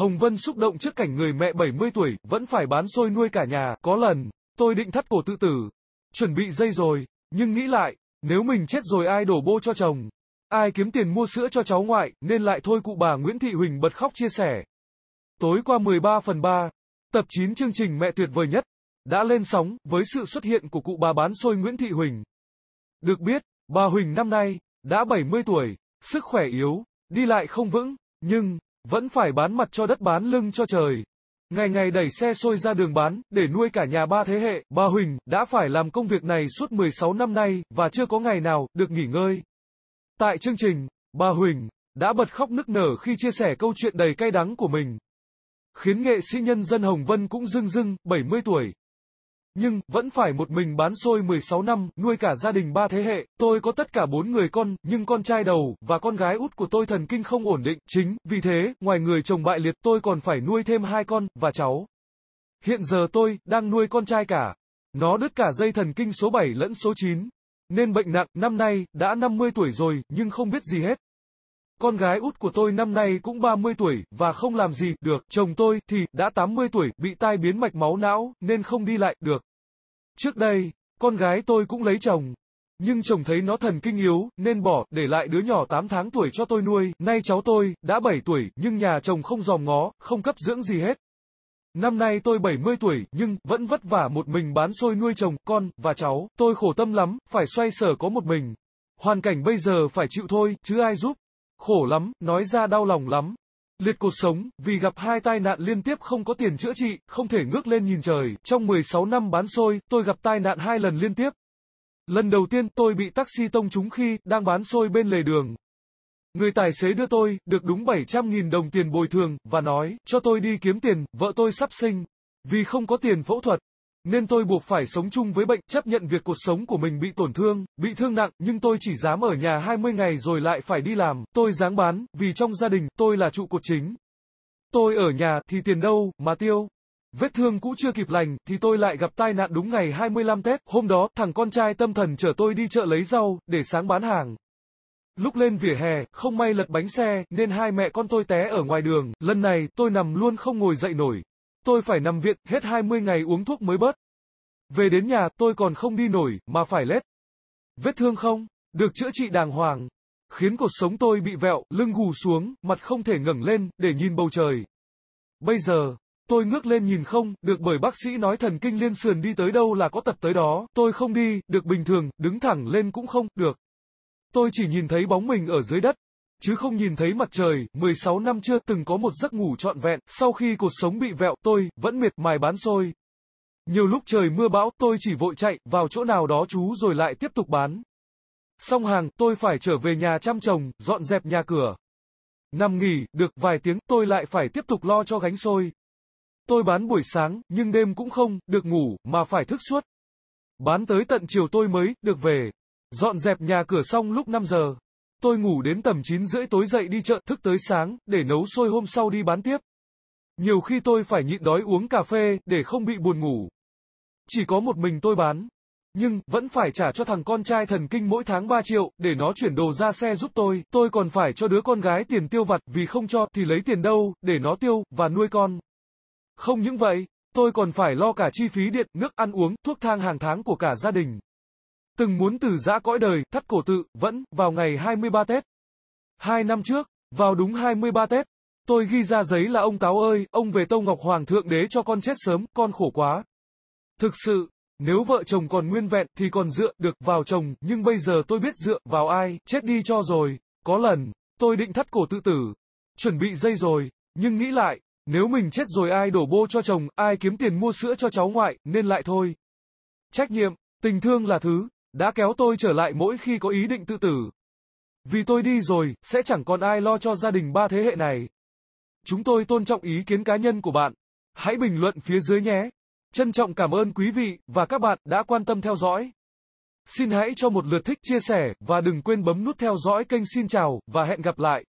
Hồng Vân xúc động trước cảnh người mẹ 70 tuổi, vẫn phải bán xôi nuôi cả nhà, có lần, tôi định thắt cổ tự tử, chuẩn bị dây rồi, nhưng nghĩ lại, nếu mình chết rồi ai đổ bô cho chồng, ai kiếm tiền mua sữa cho cháu ngoại, nên lại thôi cụ bà Nguyễn Thị Huỳnh bật khóc chia sẻ. Tối qua 13 phần 3, tập 9 chương trình Mẹ tuyệt vời nhất, đã lên sóng, với sự xuất hiện của cụ bà bán xôi Nguyễn Thị Huỳnh. Được biết, bà Huỳnh năm nay, đã 70 tuổi, sức khỏe yếu, đi lại không vững, nhưng, vẫn phải bán mặt cho đất bán lưng cho trời. Ngày ngày đẩy xe xôi ra đường bán, để nuôi cả nhà ba thế hệ, bà Huỳnh, đã phải làm công việc này suốt 16 năm nay, và chưa có ngày nào, được nghỉ ngơi. Tại chương trình, bà Huỳnh, đã bật khóc nức nở khi chia sẻ câu chuyện đầy cay đắng của mình. Khiến nghệ sĩ nhân dân Hồng Vân cũng dưng dưng, 70 tuổi, nhưng vẫn phải một mình bán xôi 16 năm, nuôi cả gia đình ba thế hệ. Tôi có tất cả bốn người con, nhưng con trai đầu và con gái út của tôi thần kinh không ổn định, chính vì thế, ngoài người chồng bại liệt, tôi còn phải nuôi thêm hai con và cháu. Hiện giờ tôi đang nuôi con trai cả. Nó đứt cả dây thần kinh số 7 lẫn số 9. Nên bệnh nặng, năm nay, đã 50 tuổi rồi, nhưng không biết gì hết. Con gái út của tôi năm nay cũng 30 tuổi, và không làm gì được, chồng tôi thì đã 80 tuổi, bị tai biến mạch máu não, nên không đi lại được. Trước đây, con gái tôi cũng lấy chồng. Nhưng chồng thấy nó thần kinh yếu, nên bỏ, để lại đứa nhỏ 8 tháng tuổi cho tôi nuôi, nay cháu tôi, đã 7 tuổi, nhưng nhà chồng không dòm ngó, không cấp dưỡng gì hết. Năm nay tôi 70 tuổi, nhưng, vẫn vất vả một mình bán xôi nuôi chồng, con, và cháu, tôi khổ tâm lắm, phải xoay sở có một mình. Hoàn cảnh bây giờ phải chịu thôi, chứ ai giúp khổ lắm, nói ra đau lòng lắm. Liệt cuộc sống, vì gặp hai tai nạn liên tiếp không có tiền chữa trị, không thể ngước lên nhìn trời. Trong 16 năm bán xôi, tôi gặp tai nạn hai lần liên tiếp. Lần đầu tiên tôi bị taxi tông trúng khi đang bán xôi bên lề đường. Người tài xế đưa tôi, được đúng 700.000 đồng tiền bồi thường, và nói, cho tôi đi kiếm tiền, vợ tôi sắp sinh. Vì không có tiền phẫu thuật, nên tôi buộc phải sống chung với bệnh, chấp nhận việc cuộc sống của mình bị tổn thương, bị thương nặng, nhưng tôi chỉ dám ở nhà 20 ngày rồi lại phải đi làm, tôi dáng bán, vì trong gia đình, tôi là trụ cột chính. Tôi ở nhà, thì tiền đâu, mà tiêu. Vết thương cũ chưa kịp lành, thì tôi lại gặp tai nạn đúng ngày 25 Tết, hôm đó, thằng con trai tâm thần chở tôi đi chợ lấy rau, để sáng bán hàng. Lúc lên vỉa hè, không may lật bánh xe, nên hai mẹ con tôi té ở ngoài đường, lần này, tôi nằm luôn không ngồi dậy nổi, Tôi phải nằm viện, hết 20 ngày uống thuốc mới bớt. Về đến nhà, tôi còn không đi nổi, mà phải lết. Vết thương không, được chữa trị đàng hoàng, khiến cuộc sống tôi bị vẹo, lưng gù xuống, mặt không thể ngẩng lên, để nhìn bầu trời. Bây giờ, tôi ngước lên nhìn không, được bởi bác sĩ nói thần kinh liên sườn đi tới đâu là có tật tới đó, tôi không đi, được bình thường, đứng thẳng lên cũng không, được. Tôi chỉ nhìn thấy bóng mình ở dưới đất, chứ không nhìn thấy mặt trời, 16 năm chưa từng có một giấc ngủ trọn vẹn, sau khi cuộc sống bị vẹo, tôi, vẫn miệt mài bán xôi. Nhiều lúc trời mưa bão, tôi chỉ vội chạy, vào chỗ nào đó chú rồi lại tiếp tục bán. Xong hàng, tôi phải trở về nhà chăm chồng, dọn dẹp nhà cửa. Nằm nghỉ, được vài tiếng, tôi lại phải tiếp tục lo cho gánh xôi. Tôi bán buổi sáng, nhưng đêm cũng không, được ngủ, mà phải thức suốt. Bán tới tận chiều tôi mới, được về. Dọn dẹp nhà cửa xong lúc 5 giờ. Tôi ngủ đến tầm 9 rưỡi tối dậy đi chợ thức tới sáng, để nấu sôi hôm sau đi bán tiếp. Nhiều khi tôi phải nhịn đói uống cà phê, để không bị buồn ngủ. Chỉ có một mình tôi bán. Nhưng, vẫn phải trả cho thằng con trai thần kinh mỗi tháng 3 triệu, để nó chuyển đồ ra xe giúp tôi, tôi còn phải cho đứa con gái tiền tiêu vặt, vì không cho, thì lấy tiền đâu, để nó tiêu, và nuôi con. Không những vậy, tôi còn phải lo cả chi phí điện, nước ăn uống, thuốc thang hàng tháng của cả gia đình từng muốn từ giã cõi đời, thắt cổ tự, vẫn, vào ngày 23 Tết. Hai năm trước, vào đúng 23 Tết, tôi ghi ra giấy là ông cáo ơi, ông về Tâu Ngọc Hoàng Thượng Đế cho con chết sớm, con khổ quá. Thực sự, nếu vợ chồng còn nguyên vẹn thì còn dựa được vào chồng, nhưng bây giờ tôi biết dựa vào ai, chết đi cho rồi. Có lần, tôi định thắt cổ tự tử, chuẩn bị dây rồi, nhưng nghĩ lại, nếu mình chết rồi ai đổ bô cho chồng, ai kiếm tiền mua sữa cho cháu ngoại, nên lại thôi. Trách nhiệm, tình thương là thứ đã kéo tôi trở lại mỗi khi có ý định tự tử. Vì tôi đi rồi, sẽ chẳng còn ai lo cho gia đình ba thế hệ này. Chúng tôi tôn trọng ý kiến cá nhân của bạn. Hãy bình luận phía dưới nhé. Trân trọng cảm ơn quý vị và các bạn đã quan tâm theo dõi. Xin hãy cho một lượt thích chia sẻ và đừng quên bấm nút theo dõi kênh Xin chào và hẹn gặp lại.